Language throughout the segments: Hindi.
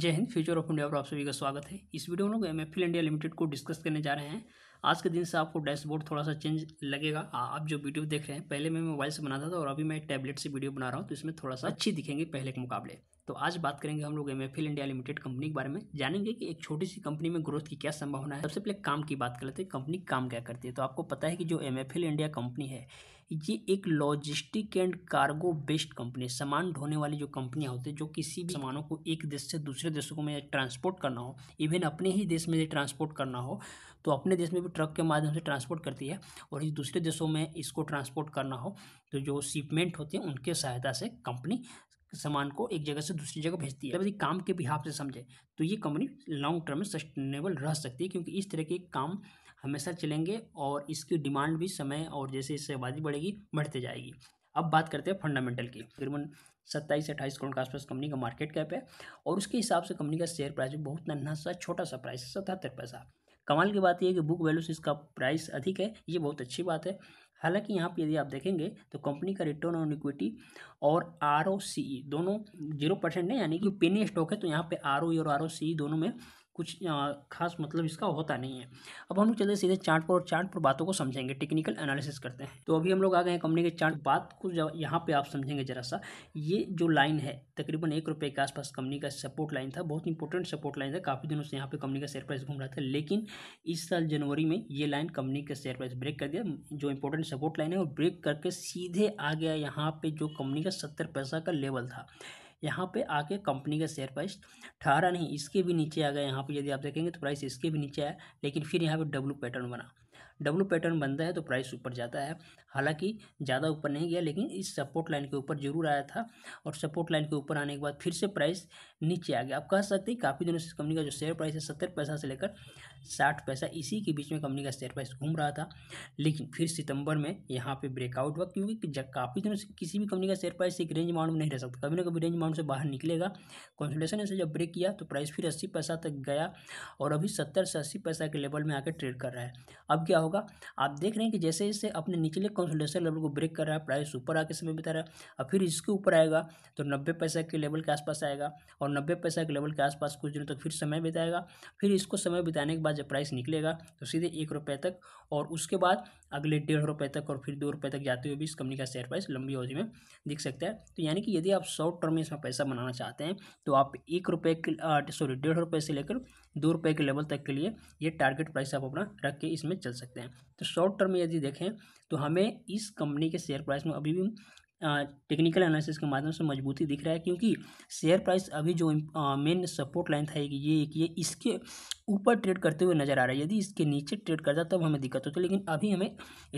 जय हिंद फ्यूचर ऑफ इंडिया पर आप सभी का स्वागत है इस वीडियो में लोग एम इंडिया लिमिटेड को डिस्कस करने जा रहे हैं आज के दिन से आपको डैशबोर्ड थोड़ा सा चेंज लगेगा आप जो वीडियो देख रहे हैं पहले मैं मोबाइल से बनाता था तो और अभी मैं टैबलेट से वीडियो बना रहा हूँ तो इसमें थोड़ा सा अच्छी दिखेंगे पहले के मुकाबले तो आज बात करेंगे हम लोग एम इंडिया लिमिटेड कंपनी के बारे में जानेंगे कि एक छोटी सी कंपनी में ग्रोथ की क्या संभावना है सबसे पहले काम की बात कर लेते हैं कंपनी काम क्या करती है तो आपको पता है कि जो एम इंडिया कंपनी है ये एक logistic and cargo based company सामान ढोने वाली जो कंपनियां होती है जो किसी भी सामानों को एक देश से दूसरे देशों में ट्रांसपोर्ट करना हो इवन अपने ही देश में ट्रांसपोर्ट करना हो तो अपने देश में भी ट्रक के माध्यम से ट्रांसपोर्ट करती है और दूसरे देशों में इसको ट्रांसपोर्ट करना हो तो जो शिपमेंट होते हैं उनके सहायता से कंपनी सामान को एक जगह से दूसरी जगह भेजती है जब काम के बिहाफ से समझे तो ये कंपनी लॉन्ग टर्म में सस्टेनेबल रह सकती है क्योंकि इस तरह के काम हमेशा चलेंगे और इसकी डिमांड भी समय और जैसे इससे आबादी बढ़ेगी बढ़ते जाएगी अब बात करते हैं फंडामेंटल की तकरीबन सत्ताईस से अट्ठाईस करोड़ के आसपास कंपनी का मार्केट कैप है और उसके हिसाब से कंपनी का शेयर प्राइस भी बहुत नन्हा सा छोटा सा प्राइस है सतहत्तर पैसा कमाल की बात यह है कि बुक वैल्यू से इसका प्राइस अधिक है ये बहुत अच्छी बात है हालांकि यहाँ पर यदि आप देखेंगे तो कंपनी का रिटर्न ऑन इक्विटी और आर e दोनों जीरो परसेंट है यानी कि पेनी स्टॉक है तो यहाँ पे आर e और आर e दोनों में कुछ खास मतलब इसका होता नहीं है अब हम लोग चलते सीधे चार्ट पर और चार्ट पर बातों को समझेंगे टेक्निकल एनालिसिस करते हैं तो अभी हम लोग आ गए हैं कंपनी के चार्ट बात को जब यहाँ पे आप समझेंगे जरा सा ये जो लाइन है तकरीबन एक रुपये के आसपास कंपनी का सपोर्ट लाइन था बहुत इंपॉर्टेंट सपोर्ट लाइन था काफ़ी दिनों से यहाँ पर कंपनी का शेयर प्राइस घूम रहा था लेकिन इस साल जनवरी में ये लाइन कंपनी का शेयर प्राइस ब्रेक कर दिया जो इंपॉर्टेंट सपोर्ट लाइन है वो ब्रेक करके सीधे आ गया यहाँ पर जो कंपनी का सत्तर पैसा का लेवल था यहाँ पे आके कंपनी का शेयर प्राइस ठहरा नहीं इसके भी नीचे आ गया यहाँ पे यदि आप देखेंगे तो प्राइस इसके भी नीचे आया लेकिन फिर यहाँ पे डब्लू पैटर्न बना डब्लू पैटर्न बनता है तो प्राइस ऊपर जाता है हालांकि ज़्यादा ऊपर नहीं गया लेकिन इस सपोर्ट लाइन के ऊपर जरूर आया था और सपोर्ट लाइन के ऊपर आने के बाद फिर से प्राइस नीचे आ गया आप कह सकते हैं काफ़ी दिनों से कंपनी का जो शेयर प्राइस है सत्तर पैसा से लेकर साठ पैसा इसी के बीच में कंपनी का शेयर प्राइस घूम रहा था लेकिन फिर सितंबर में यहाँ पर ब्रेकआउट हुआ क्योंकि काफ़ी दिनों से किसी भी कंपनी का शेयर प्राइस एक रेंज अमाउंट में नहीं रह सकता कभी ना कभी रेंज अमाउंट से बाहर निकलेगा कॉन्सुलेशन से जब ब्रेक किया तो प्राइस फिर अस्सी पैसा तक गया और अभी सत्तर से अस्सी पैसा के लेवल में आकर ट्रेड कर रहा है अब क्या होगा आप देख रहे हैं कि जैसे जैसे अपने निचले कंसोलिडेशन लेवल को ब्रेक कर रहा है प्राइस ऊपर आके समय बिता रहा है और फिर इसके ऊपर आएगा तो नब्बे पैसा के लेवल के आसपास आएगा और नब्बे पैसा के लेवल के आसपास कुछ दिनों तक तो फिर समय बिताएगा फिर इसको समय बिताने के बाद जब प्राइस निकलेगा तो सीधे एक रुपये तक और उसके बाद अगले डेढ़ रुपये तक और फिर दो रुपये तक जाते हुए भी इस कंपनी का शेयर प्राइस लंबी अवधि में दिख सकता है तो यानी कि यदि आप शॉर्ट टर्म में इसमें पैसा बनाना चाहते हैं तो आप एक रुपये सॉरी डेढ़ रुपये से लेकर दो रुपये के लेवल तक के लिए ये टारगेट प्राइस आप अपना रख के इसमें चल सकते हैं सकते हैं तो शॉर्ट टर्म में यदि देखें तो हमें इस कंपनी के शेयर प्राइस में अभी भी टेक्निकल एनालिसिस के माध्यम से मजबूती दिख रहा है क्योंकि शेयर प्राइस अभी जो मेन सपोर्ट लाइन था ये एक ये इसके ऊपर ट्रेड करते हुए नजर आ रहा है यदि इसके नीचे ट्रेड करता तब हमें दिक्कत होती लेकिन अभी हमें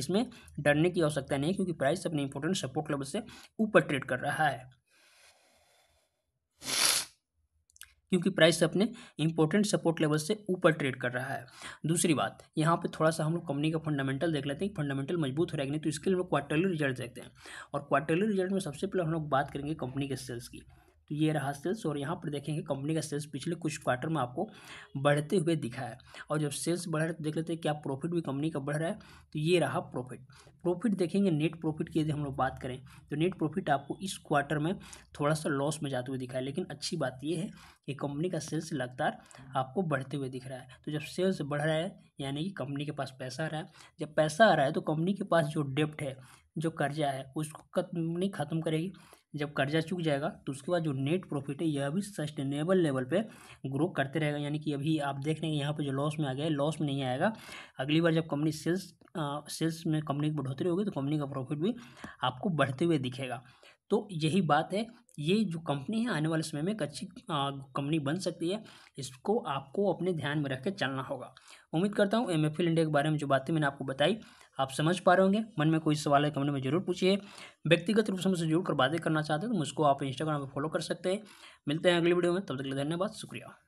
इसमें डरने की आवश्यकता नहीं है क्योंकि प्राइस अपने इंपोर्टेंट सपोर्ट लेवल से ऊपर ट्रेड कर रहा है क्योंकि प्राइस अपने इंपॉर्टेंट सपोर्ट लेवल से ऊपर ट्रेड कर रहा है दूसरी बात यहाँ पे थोड़ा सा हम लोग कंपनी का फंडामेंटल देख लेते हैं फंडामेंटल मजबूत हो रहेगा नहीं तो इसके लिए हम लोग क्वार्टरली रिजल्ट देखते हैं और क्वार्टरली रिजल्ट में सबसे पहले हम लोग बात करेंगे कंपनी के सेल्स की तो ये रहा सेल्स और यहाँ पर देखेंगे कंपनी का सेल्स पिछले कुछ क्वार्टर में आपको बढ़ते हुए दिखा है और जब सेल्स बढ़ रहा है तो देख लेते हैं क्या प्रॉफिट भी कंपनी का बढ़ रहा है तो ये रहा प्रॉफिट प्रॉफिट देखेंगे नेट प्रॉफिट की यदि हम लोग बात करें तो नेट प्रॉफिट आपको इस क्वार्टर में थोड़ा सा लॉस में जाते हुए दिखा है लेकिन अच्छी बात यह है कि कंपनी का सेल्स लगातार आपको बढ़ते हुए दिख रहा है तो जब सेल्स बढ़ रहा है यानी कि कंपनी के पास पैसा आ रहा है जब पैसा आ रहा है तो कंपनी के पास जो डेप्ट है जो कर्जा है उसको कंपनी ख़त्म करेगी जब कर्जा चुक जाएगा तो उसके बाद जो नेट प्रॉफिट है यह भी सस्टेनेबल लेवल पे ग्रो करते रहेगा यानी कि अभी आप देख रहे हैं यहाँ पर जो लॉस में आ गया है लॉस में नहीं आएगा अगली बार जब कंपनी सेल्स सेल्स में कंपनी की बढ़ोतरी होगी तो कंपनी का प्रॉफिट भी आपको बढ़ते हुए दिखेगा तो यही बात है ये जो कंपनी है आने वाले समय में एक अच्छी कंपनी बन सकती है इसको आपको अपने ध्यान में रख के चलना होगा उम्मीद करता हूँ एम एफ इंडिया के बारे में जो बातें मैंने आपको बताई आप समझ पा रहे होंगे मन में कोई सवाल है कमेंट में जरूर पूछिए व्यक्तिगत रूप से मुझसे जुड़ कर बातें करना चाहते हैं तो मुझको आप इंस्टाग्राम पर फॉलो कर सकते हैं मिलते हैं अगली वीडियो में तब तक के लिए धन्यवाद शुक्रिया